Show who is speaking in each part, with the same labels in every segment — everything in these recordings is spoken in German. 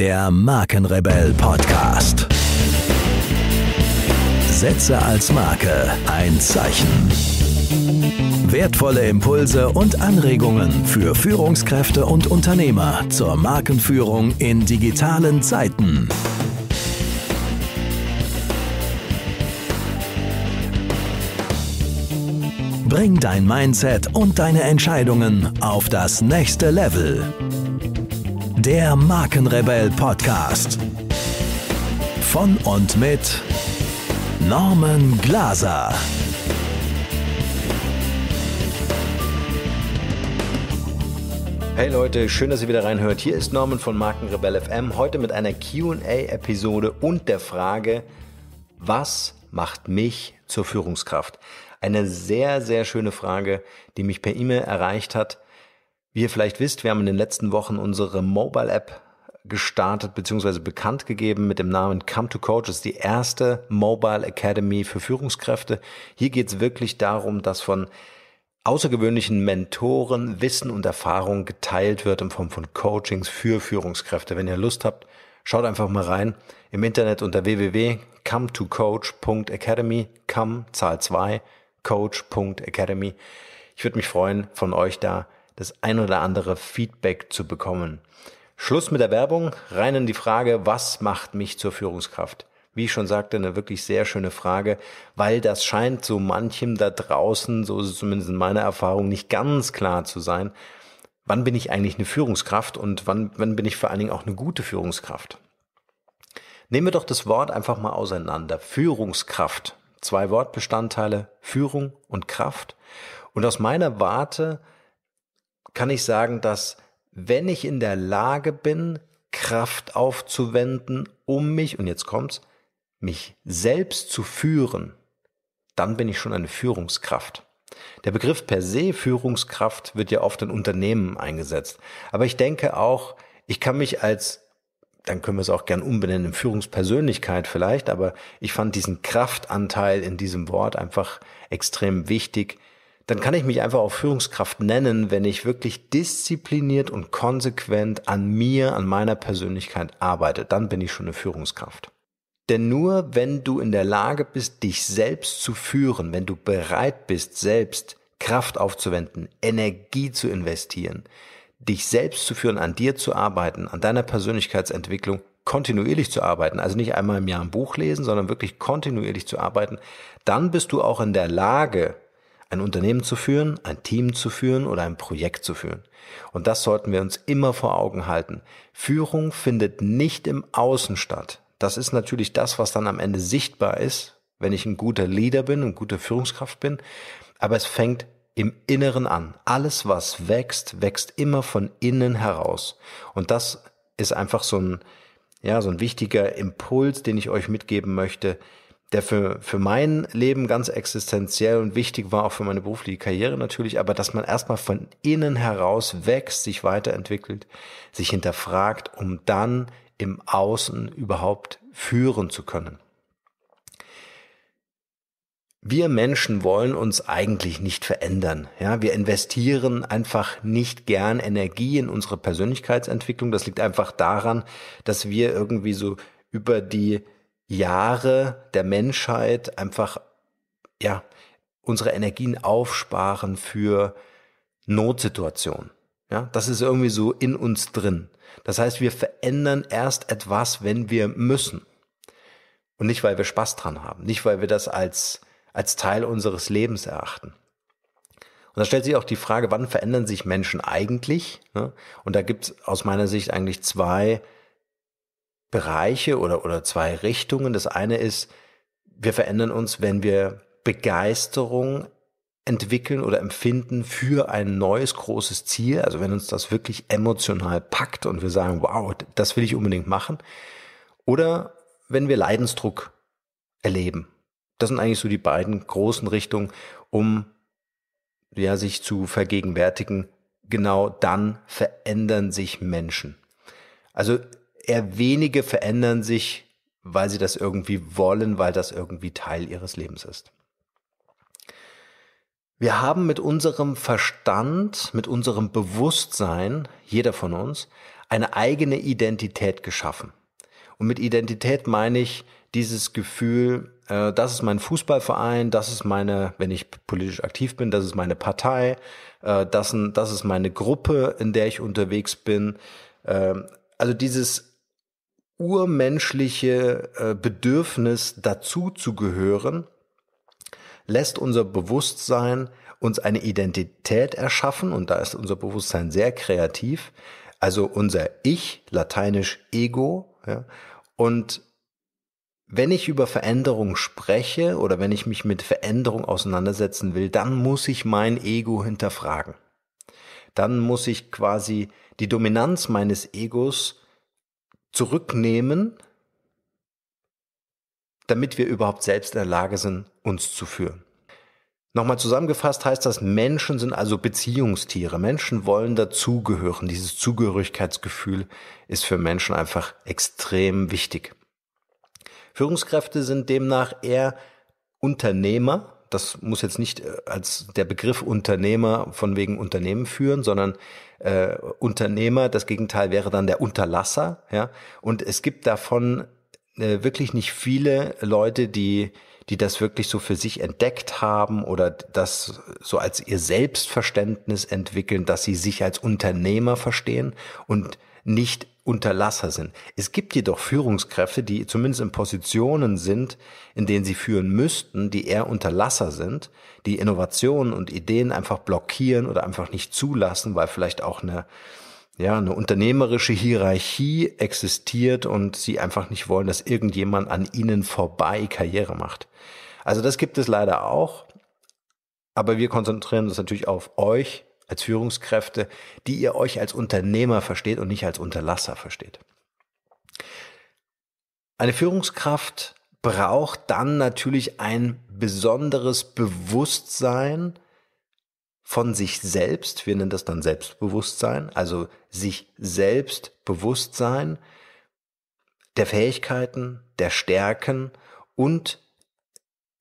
Speaker 1: Der Markenrebell Podcast. Setze als Marke ein Zeichen. Wertvolle Impulse und Anregungen für Führungskräfte und Unternehmer zur Markenführung in digitalen Zeiten. Bring dein Mindset und deine Entscheidungen auf das nächste Level. Der Markenrebell Podcast. Von und mit Norman Glaser. Hey Leute, schön, dass ihr wieder reinhört. Hier ist Norman von Markenrebell FM. Heute mit einer QA-Episode und der Frage, was macht mich zur Führungskraft? Eine sehr, sehr schöne Frage, die mich per E-Mail erreicht hat wie ihr vielleicht wisst, wir haben in den letzten Wochen unsere Mobile App gestartet bzw. bekannt gegeben mit dem Namen Come to Coach. Das ist die erste Mobile Academy für Führungskräfte. Hier geht es wirklich darum, dass von außergewöhnlichen Mentoren Wissen und Erfahrung geteilt wird in Form von Coachings für Führungskräfte. Wenn ihr Lust habt, schaut einfach mal rein im Internet unter www.come2coach.academy, come Zahl 2, coach.academy. Ich würde mich freuen, von euch da das ein oder andere Feedback zu bekommen. Schluss mit der Werbung, rein in die Frage, was macht mich zur Führungskraft? Wie ich schon sagte, eine wirklich sehr schöne Frage, weil das scheint so manchem da draußen, so ist es zumindest in meiner Erfahrung, nicht ganz klar zu sein. Wann bin ich eigentlich eine Führungskraft und wann, wann bin ich vor allen Dingen auch eine gute Führungskraft? Nehmen wir doch das Wort einfach mal auseinander. Führungskraft. Zwei Wortbestandteile, Führung und Kraft. Und aus meiner Warte kann ich sagen, dass wenn ich in der Lage bin, Kraft aufzuwenden, um mich, und jetzt kommt's, mich selbst zu führen, dann bin ich schon eine Führungskraft. Der Begriff per se Führungskraft wird ja oft in Unternehmen eingesetzt. Aber ich denke auch, ich kann mich als, dann können wir es auch gern umbenennen, in Führungspersönlichkeit vielleicht, aber ich fand diesen Kraftanteil in diesem Wort einfach extrem wichtig, dann kann ich mich einfach auch Führungskraft nennen, wenn ich wirklich diszipliniert und konsequent an mir, an meiner Persönlichkeit arbeite. Dann bin ich schon eine Führungskraft. Denn nur wenn du in der Lage bist, dich selbst zu führen, wenn du bereit bist, selbst Kraft aufzuwenden, Energie zu investieren, dich selbst zu führen, an dir zu arbeiten, an deiner Persönlichkeitsentwicklung, kontinuierlich zu arbeiten, also nicht einmal im Jahr ein Buch lesen, sondern wirklich kontinuierlich zu arbeiten, dann bist du auch in der Lage, ein Unternehmen zu führen, ein Team zu führen oder ein Projekt zu führen. Und das sollten wir uns immer vor Augen halten. Führung findet nicht im Außen statt. Das ist natürlich das, was dann am Ende sichtbar ist, wenn ich ein guter Leader bin, eine gute Führungskraft bin. Aber es fängt im Inneren an. Alles, was wächst, wächst immer von innen heraus. Und das ist einfach so ein, ja, so ein wichtiger Impuls, den ich euch mitgeben möchte der für, für mein Leben ganz existenziell und wichtig war, auch für meine berufliche Karriere natürlich, aber dass man erstmal von innen heraus wächst, sich weiterentwickelt, sich hinterfragt, um dann im Außen überhaupt führen zu können. Wir Menschen wollen uns eigentlich nicht verändern. Ja, wir investieren einfach nicht gern Energie in unsere Persönlichkeitsentwicklung. Das liegt einfach daran, dass wir irgendwie so über die Jahre der Menschheit einfach, ja, unsere Energien aufsparen für Notsituationen. Ja, das ist irgendwie so in uns drin. Das heißt, wir verändern erst etwas, wenn wir müssen. Und nicht, weil wir Spaß dran haben. Nicht, weil wir das als, als Teil unseres Lebens erachten. Und da stellt sich auch die Frage, wann verändern sich Menschen eigentlich? Ne? Und da gibt es aus meiner Sicht eigentlich zwei Bereiche oder, oder zwei Richtungen. Das eine ist, wir verändern uns, wenn wir Begeisterung entwickeln oder empfinden für ein neues großes Ziel. Also wenn uns das wirklich emotional packt und wir sagen, wow, das will ich unbedingt machen. Oder wenn wir Leidensdruck erleben. Das sind eigentlich so die beiden großen Richtungen, um ja, sich zu vergegenwärtigen. Genau dann verändern sich Menschen. Also eher wenige verändern sich, weil sie das irgendwie wollen, weil das irgendwie Teil ihres Lebens ist. Wir haben mit unserem Verstand, mit unserem Bewusstsein, jeder von uns, eine eigene Identität geschaffen. Und mit Identität meine ich dieses Gefühl, äh, das ist mein Fußballverein, das ist meine, wenn ich politisch aktiv bin, das ist meine Partei, äh, das, das ist meine Gruppe, in der ich unterwegs bin. Äh, also dieses urmenschliche äh, Bedürfnis dazu zu gehören, lässt unser Bewusstsein uns eine Identität erschaffen und da ist unser Bewusstsein sehr kreativ, also unser Ich, lateinisch Ego. Ja, und wenn ich über Veränderung spreche oder wenn ich mich mit Veränderung auseinandersetzen will, dann muss ich mein Ego hinterfragen. Dann muss ich quasi die Dominanz meines Egos zurücknehmen, damit wir überhaupt selbst in der Lage sind, uns zu führen. Nochmal zusammengefasst heißt das, Menschen sind also Beziehungstiere. Menschen wollen dazugehören. Dieses Zugehörigkeitsgefühl ist für Menschen einfach extrem wichtig. Führungskräfte sind demnach eher Unternehmer. Das muss jetzt nicht äh, als der Begriff Unternehmer von wegen Unternehmen führen, sondern äh, Unternehmer, das Gegenteil wäre dann der Unterlasser. Ja? Und es gibt davon äh, wirklich nicht viele Leute, die die das wirklich so für sich entdeckt haben oder das so als ihr Selbstverständnis entwickeln, dass sie sich als Unternehmer verstehen und nicht Unterlasser sind. Es gibt jedoch Führungskräfte, die zumindest in Positionen sind, in denen sie führen müssten, die eher Unterlasser sind, die Innovationen und Ideen einfach blockieren oder einfach nicht zulassen, weil vielleicht auch eine, ja, eine unternehmerische Hierarchie existiert und sie einfach nicht wollen, dass irgendjemand an ihnen vorbei Karriere macht. Also das gibt es leider auch. Aber wir konzentrieren uns natürlich auf euch, als Führungskräfte, die ihr euch als Unternehmer versteht und nicht als Unterlasser versteht. Eine Führungskraft braucht dann natürlich ein besonderes Bewusstsein von sich selbst. Wir nennen das dann Selbstbewusstsein, also sich selbst Bewusstsein der Fähigkeiten, der Stärken und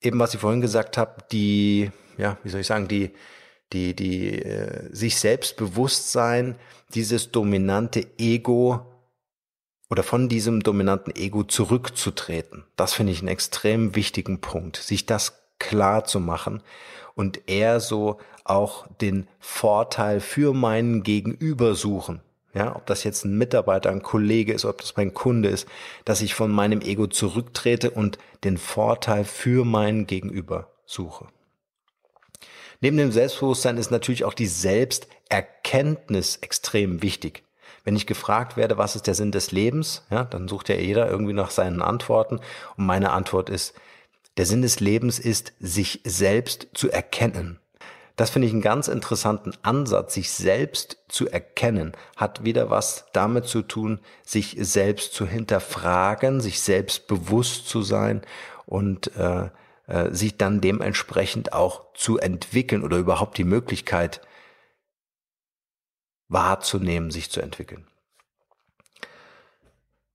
Speaker 1: eben, was ich vorhin gesagt habe, die, ja, wie soll ich sagen, die, die, die äh, sich selbstbewusstsein, dieses dominante Ego oder von diesem dominanten Ego zurückzutreten. Das finde ich einen extrem wichtigen Punkt, sich das klar zu machen und eher so auch den Vorteil für meinen Gegenüber suchen. Ja, ob das jetzt ein Mitarbeiter, ein Kollege ist, ob das mein Kunde ist, dass ich von meinem Ego zurücktrete und den Vorteil für meinen Gegenüber suche. Neben dem Selbstbewusstsein ist natürlich auch die Selbsterkenntnis extrem wichtig. Wenn ich gefragt werde, was ist der Sinn des Lebens, ja, dann sucht ja jeder irgendwie nach seinen Antworten. Und meine Antwort ist, der Sinn des Lebens ist, sich selbst zu erkennen. Das finde ich einen ganz interessanten Ansatz. Sich selbst zu erkennen hat wieder was damit zu tun, sich selbst zu hinterfragen, sich selbst bewusst zu sein und äh, äh, sich dann dementsprechend auch zu entwickeln oder überhaupt die Möglichkeit wahrzunehmen, sich zu entwickeln.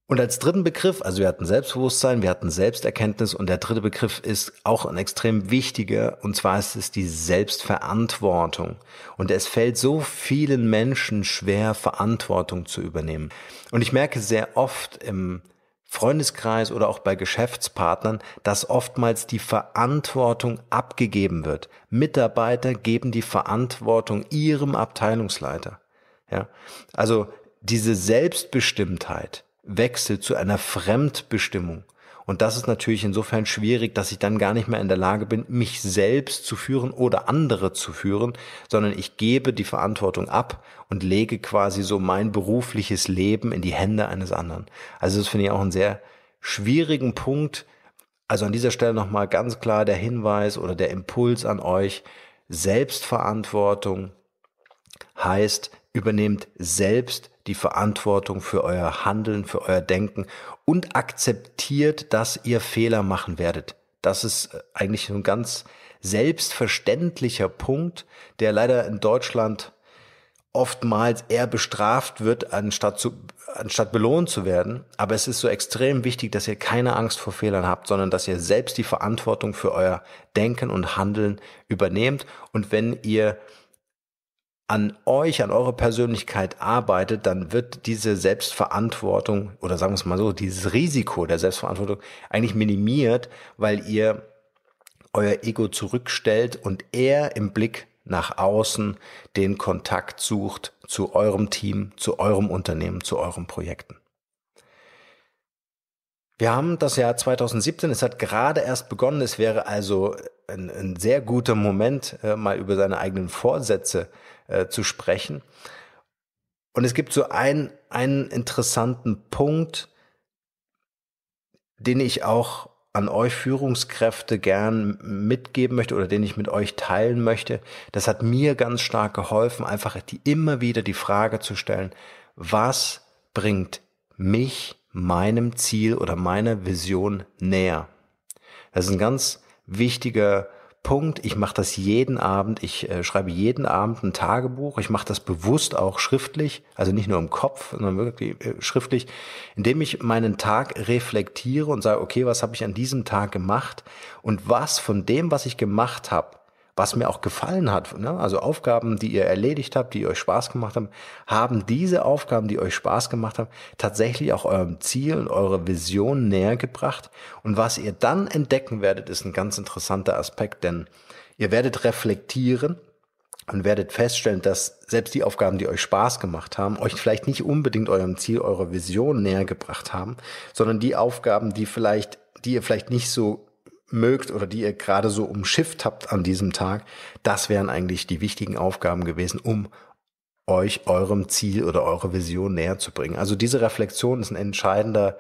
Speaker 1: Und als dritten Begriff, also wir hatten Selbstbewusstsein, wir hatten Selbsterkenntnis und der dritte Begriff ist auch ein extrem wichtiger und zwar ist es die Selbstverantwortung. Und es fällt so vielen Menschen schwer, Verantwortung zu übernehmen. Und ich merke sehr oft im Freundeskreis oder auch bei Geschäftspartnern, dass oftmals die Verantwortung abgegeben wird. Mitarbeiter geben die Verantwortung ihrem Abteilungsleiter. Ja? Also diese Selbstbestimmtheit wechselt zu einer Fremdbestimmung. Und das ist natürlich insofern schwierig, dass ich dann gar nicht mehr in der Lage bin, mich selbst zu führen oder andere zu führen, sondern ich gebe die Verantwortung ab und lege quasi so mein berufliches Leben in die Hände eines anderen. Also das finde ich auch einen sehr schwierigen Punkt. Also an dieser Stelle nochmal ganz klar der Hinweis oder der Impuls an euch. Selbstverantwortung heißt, Übernehmt selbst die Verantwortung für euer Handeln, für euer Denken und akzeptiert, dass ihr Fehler machen werdet. Das ist äh, eigentlich ein ganz selbstverständlicher Punkt, der leider in Deutschland oftmals eher bestraft wird, anstatt, zu, anstatt belohnt zu werden. Aber es ist so extrem wichtig, dass ihr keine Angst vor Fehlern habt, sondern dass ihr selbst die Verantwortung für euer Denken und Handeln übernehmt. Und wenn ihr an euch, an eurer Persönlichkeit arbeitet, dann wird diese Selbstverantwortung oder sagen wir es mal so, dieses Risiko der Selbstverantwortung eigentlich minimiert, weil ihr euer Ego zurückstellt und eher im Blick nach außen den Kontakt sucht zu eurem Team, zu eurem Unternehmen, zu euren Projekten. Wir haben das Jahr 2017, es hat gerade erst begonnen, es wäre also ein, ein sehr guter Moment, äh, mal über seine eigenen Vorsätze äh, zu sprechen. Und es gibt so einen, einen interessanten Punkt, den ich auch an euch Führungskräfte gern mitgeben möchte oder den ich mit euch teilen möchte. Das hat mir ganz stark geholfen, einfach die, immer wieder die Frage zu stellen, was bringt mich meinem Ziel oder meiner Vision näher. Das ist ein ganz wichtiger Punkt. Ich mache das jeden Abend. Ich äh, schreibe jeden Abend ein Tagebuch. Ich mache das bewusst auch schriftlich, also nicht nur im Kopf, sondern wirklich äh, schriftlich, indem ich meinen Tag reflektiere und sage, okay, was habe ich an diesem Tag gemacht und was von dem, was ich gemacht habe, was mir auch gefallen hat. Ne? Also Aufgaben, die ihr erledigt habt, die euch Spaß gemacht haben, haben diese Aufgaben, die euch Spaß gemacht haben, tatsächlich auch eurem Ziel und eurer Vision näher gebracht. Und was ihr dann entdecken werdet, ist ein ganz interessanter Aspekt, denn ihr werdet reflektieren und werdet feststellen, dass selbst die Aufgaben, die euch Spaß gemacht haben, euch vielleicht nicht unbedingt eurem Ziel, eurer Vision näher gebracht haben, sondern die Aufgaben, die vielleicht, die ihr vielleicht nicht so mögt oder die ihr gerade so umschifft habt an diesem Tag, das wären eigentlich die wichtigen Aufgaben gewesen, um euch eurem Ziel oder eure Vision näher zu bringen. Also diese Reflexion ist ein entscheidender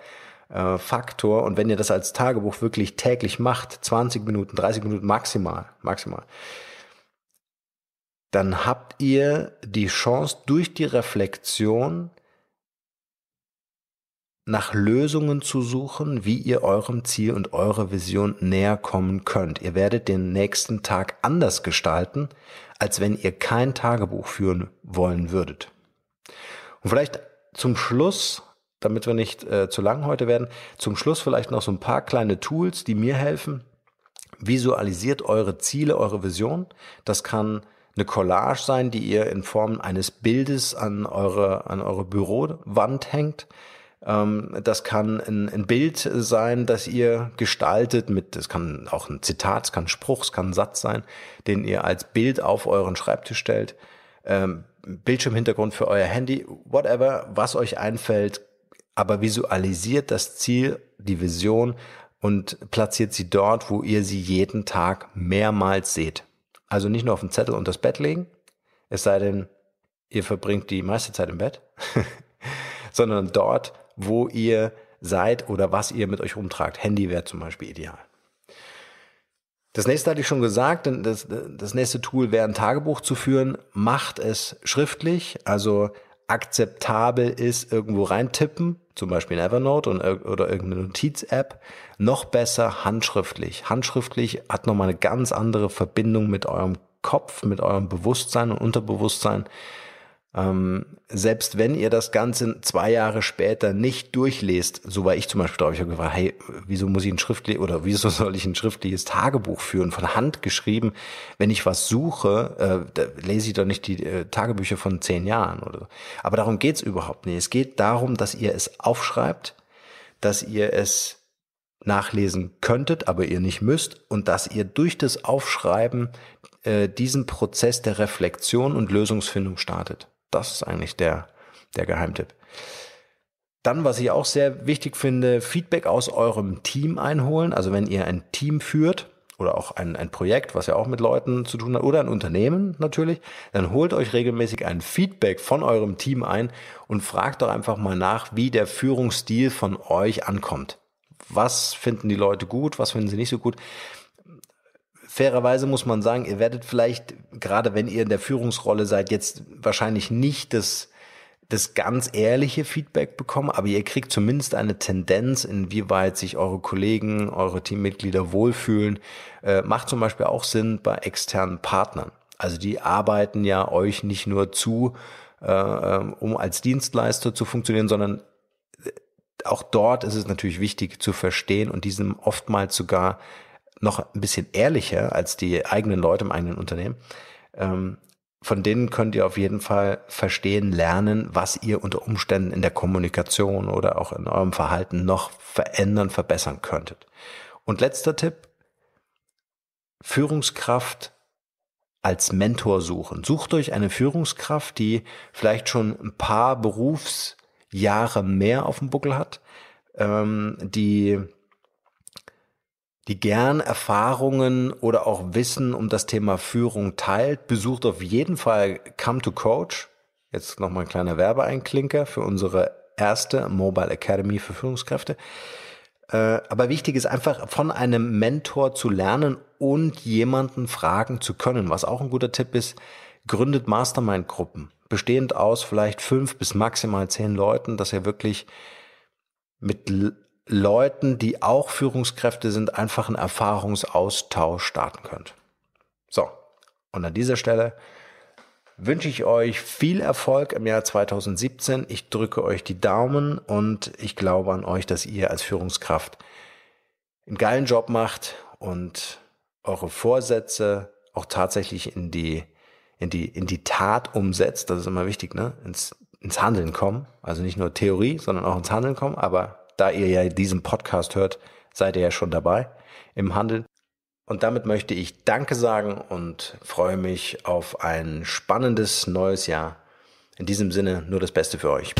Speaker 1: äh, Faktor und wenn ihr das als Tagebuch wirklich täglich macht, 20 Minuten, 30 Minuten maximal, maximal, dann habt ihr die Chance durch die Reflexion nach Lösungen zu suchen, wie ihr eurem Ziel und eurer Vision näher kommen könnt. Ihr werdet den nächsten Tag anders gestalten, als wenn ihr kein Tagebuch führen wollen würdet. Und vielleicht zum Schluss, damit wir nicht äh, zu lang heute werden, zum Schluss vielleicht noch so ein paar kleine Tools, die mir helfen. Visualisiert eure Ziele, eure Vision. Das kann eine Collage sein, die ihr in Form eines Bildes an eure, an eure Bürowand hängt. Ähm, das kann ein, ein, Bild sein, das ihr gestaltet mit, das kann auch ein Zitat, es kann ein Spruch, es kann ein Satz sein, den ihr als Bild auf euren Schreibtisch stellt. Ähm, Bildschirmhintergrund für euer Handy, whatever, was euch einfällt, aber visualisiert das Ziel, die Vision und platziert sie dort, wo ihr sie jeden Tag mehrmals seht. Also nicht nur auf den Zettel und das Bett legen, es sei denn, ihr verbringt die meiste Zeit im Bett, sondern dort, wo ihr seid oder was ihr mit euch rumtragt. Handy wäre zum Beispiel ideal. Das nächste hatte ich schon gesagt, das, das nächste Tool wäre ein Tagebuch zu führen. Macht es schriftlich, also akzeptabel ist, irgendwo reintippen, zum Beispiel in Evernote und, oder irgendeine Notiz-App. Noch besser handschriftlich. Handschriftlich hat nochmal eine ganz andere Verbindung mit eurem Kopf, mit eurem Bewusstsein und Unterbewusstsein. Ähm, selbst wenn ihr das Ganze zwei Jahre später nicht durchlest, so war ich zum Beispiel drauf, ich habe gefragt, hey, wieso muss ich ein schriftliches oder wieso soll ich ein schriftliches Tagebuch führen, von Hand geschrieben, wenn ich was suche, äh, lese ich doch nicht die äh, Tagebücher von zehn Jahren oder so. Aber darum geht's überhaupt nicht. Es geht darum, dass ihr es aufschreibt, dass ihr es nachlesen könntet, aber ihr nicht müsst und dass ihr durch das Aufschreiben äh, diesen Prozess der Reflexion und Lösungsfindung startet. Das ist eigentlich der, der Geheimtipp. Dann, was ich auch sehr wichtig finde, Feedback aus eurem Team einholen. Also wenn ihr ein Team führt oder auch ein, ein Projekt, was ja auch mit Leuten zu tun hat, oder ein Unternehmen natürlich, dann holt euch regelmäßig ein Feedback von eurem Team ein und fragt doch einfach mal nach, wie der Führungsstil von euch ankommt. Was finden die Leute gut, was finden sie nicht so gut? Fairerweise muss man sagen, ihr werdet vielleicht, gerade wenn ihr in der Führungsrolle seid, jetzt wahrscheinlich nicht das, das ganz ehrliche Feedback bekommen, aber ihr kriegt zumindest eine Tendenz, inwieweit sich eure Kollegen, eure Teammitglieder wohlfühlen. Äh, macht zum Beispiel auch Sinn bei externen Partnern. Also die arbeiten ja euch nicht nur zu, äh, ähm, um als Dienstleister zu funktionieren, sondern äh, auch dort ist es natürlich wichtig zu verstehen und diesem oftmals sogar noch ein bisschen ehrlicher als die eigenen Leute im eigenen Unternehmen. Ähm, von denen könnt ihr auf jeden Fall verstehen, lernen, was ihr unter Umständen in der Kommunikation oder auch in eurem Verhalten noch verändern, verbessern könntet. Und letzter Tipp, Führungskraft als Mentor suchen. Sucht euch eine Führungskraft, die vielleicht schon ein paar Berufsjahre mehr auf dem Buckel hat, ähm, die die gern Erfahrungen oder auch Wissen um das Thema Führung teilt, besucht auf jeden Fall Come to Coach. Jetzt nochmal ein kleiner Werbeeinklinker für unsere erste Mobile Academy für Führungskräfte. Äh, aber wichtig ist einfach, von einem Mentor zu lernen und jemanden fragen zu können. Was auch ein guter Tipp ist, gründet Mastermind-Gruppen, bestehend aus vielleicht fünf bis maximal zehn Leuten, dass ihr wirklich mit Leuten, die auch Führungskräfte sind, einfach einen Erfahrungsaustausch starten könnt. So, und an dieser Stelle wünsche ich euch viel Erfolg im Jahr 2017. Ich drücke euch die Daumen und ich glaube an euch, dass ihr als Führungskraft einen geilen Job macht und eure Vorsätze auch tatsächlich in die, in die, in die Tat umsetzt. Das ist immer wichtig, ne? Ins, ins Handeln kommen. Also nicht nur Theorie, sondern auch ins Handeln kommen, aber da ihr ja diesen Podcast hört, seid ihr ja schon dabei im Handel. Und damit möchte ich Danke sagen und freue mich auf ein spannendes neues Jahr. In diesem Sinne nur das Beste für euch.